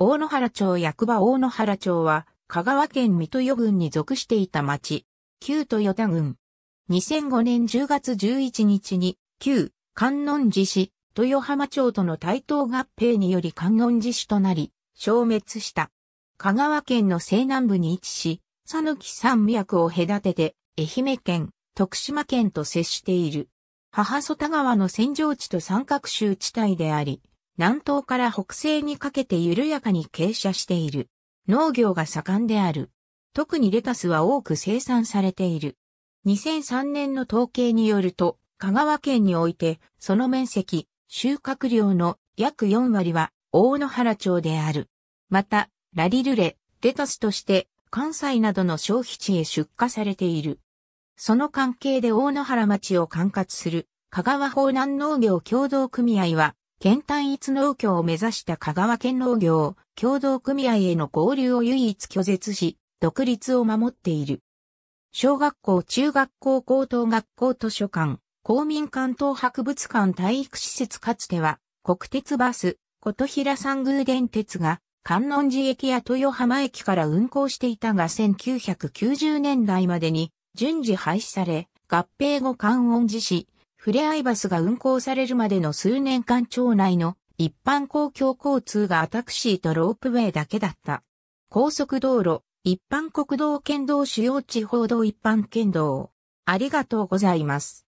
大野原町役場大野原町は、香川県水戸予郡に属していた町、旧豊田郡。2005年10月11日に、旧観音寺市、豊浜町との対等合併により観音寺市となり、消滅した。香川県の西南部に位置し、佐野木山脈を隔てて、愛媛県、徳島県と接している。母曽田川の扇状地と三角州地帯であり、南東から北西にかけて緩やかに傾斜している。農業が盛んである。特にレタスは多く生産されている。2003年の統計によると、香川県において、その面積、収穫量の約4割は大野原町である。また、ラリルレ、レタスとして関西などの消費地へ出荷されている。その関係で大野原町を管轄する香川方南農業協同組合は県単一農協を目指した香川県農業共同組合への合流を唯一拒絶し、独立を守っている。小学校、中学校、高等学校図書館、公民館等博物館体育施設かつては、国鉄バス、琴平山宮電鉄が、観音寺駅や豊浜駅から運行していたが1990年代までに順次廃止され、合併後観音寺市、フレアイバスが運行されるまでの数年間町内の一般公共交通がアタクシーとロープウェイだけだった。高速道路、一般国道県道主要地方道一般県道。ありがとうございます。